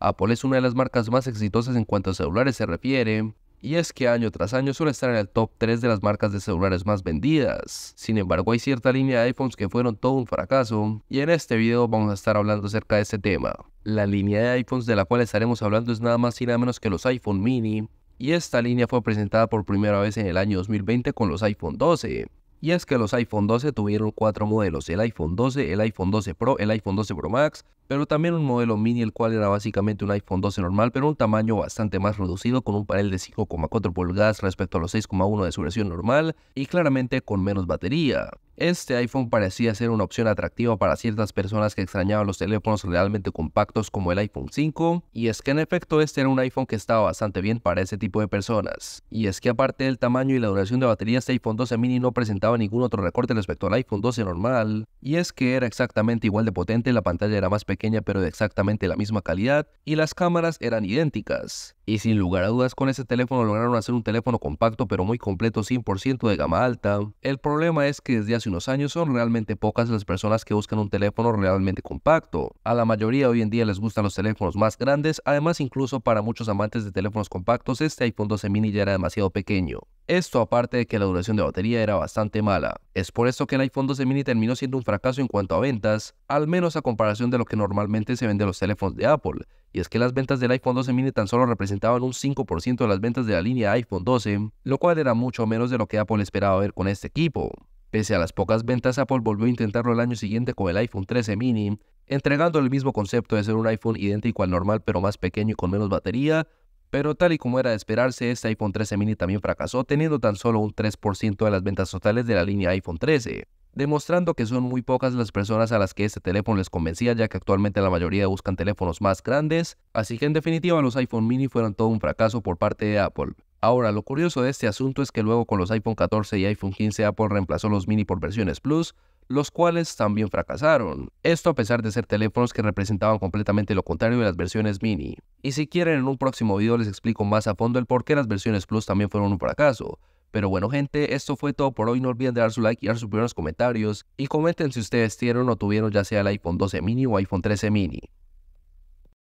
Apple es una de las marcas más exitosas en cuanto a celulares se refiere, y es que año tras año suele estar en el top 3 de las marcas de celulares más vendidas. Sin embargo, hay cierta línea de iPhones que fueron todo un fracaso, y en este video vamos a estar hablando acerca de este tema. La línea de iPhones de la cual estaremos hablando es nada más y nada menos que los iPhone mini, y esta línea fue presentada por primera vez en el año 2020 con los iPhone 12, y es que los iPhone 12 tuvieron cuatro modelos, el iPhone 12, el iPhone 12 Pro, el iPhone 12 Pro Max, pero también un modelo mini el cual era básicamente un iPhone 12 normal, pero un tamaño bastante más reducido con un panel de 5,4 pulgadas respecto a los 6,1 de su versión normal y claramente con menos batería. Este iPhone parecía ser una opción atractiva para ciertas personas que extrañaban los teléfonos realmente compactos como el iPhone 5, y es que en efecto este era un iPhone que estaba bastante bien para ese tipo de personas. Y es que aparte del tamaño y la duración de batería, este iPhone 12 mini no presentaba ningún otro recorte respecto al iPhone 12 normal, y es que era exactamente igual de potente, la pantalla era más pequeña pero de exactamente la misma calidad, y las cámaras eran idénticas. Y sin lugar a dudas con ese teléfono lograron hacer un teléfono compacto pero muy completo 100% de gama alta. El problema es que desde hace unos años son realmente pocas las personas que buscan un teléfono realmente compacto. A la mayoría hoy en día les gustan los teléfonos más grandes, además incluso para muchos amantes de teléfonos compactos este iPhone 12 mini ya era demasiado pequeño. Esto aparte de que la duración de batería era bastante mala. Es por esto que el iPhone 12 mini terminó siendo un fracaso en cuanto a ventas, al menos a comparación de lo que normalmente se vende los teléfonos de Apple. Y es que las ventas del iPhone 12 mini tan solo representaban un 5% de las ventas de la línea iPhone 12, lo cual era mucho menos de lo que Apple esperaba ver con este equipo. Pese a las pocas ventas, Apple volvió a intentarlo el año siguiente con el iPhone 13 mini, entregando el mismo concepto de ser un iPhone idéntico al normal pero más pequeño y con menos batería, pero tal y como era de esperarse, este iPhone 13 mini también fracasó, teniendo tan solo un 3% de las ventas totales de la línea iPhone 13, demostrando que son muy pocas las personas a las que este teléfono les convencía, ya que actualmente la mayoría buscan teléfonos más grandes, así que en definitiva los iPhone mini fueron todo un fracaso por parte de Apple. Ahora, lo curioso de este asunto es que luego con los iPhone 14 y iPhone 15 Apple reemplazó los mini por versiones Plus, los cuales también fracasaron. Esto a pesar de ser teléfonos que representaban completamente lo contrario de las versiones mini. Y si quieren en un próximo video les explico más a fondo el por qué las versiones Plus también fueron un fracaso. Pero bueno gente, esto fue todo por hoy, no olviden de dar su like y dar sus primeros comentarios y comenten si ustedes tienen o tuvieron ya sea el iPhone 12 mini o iPhone 13 mini.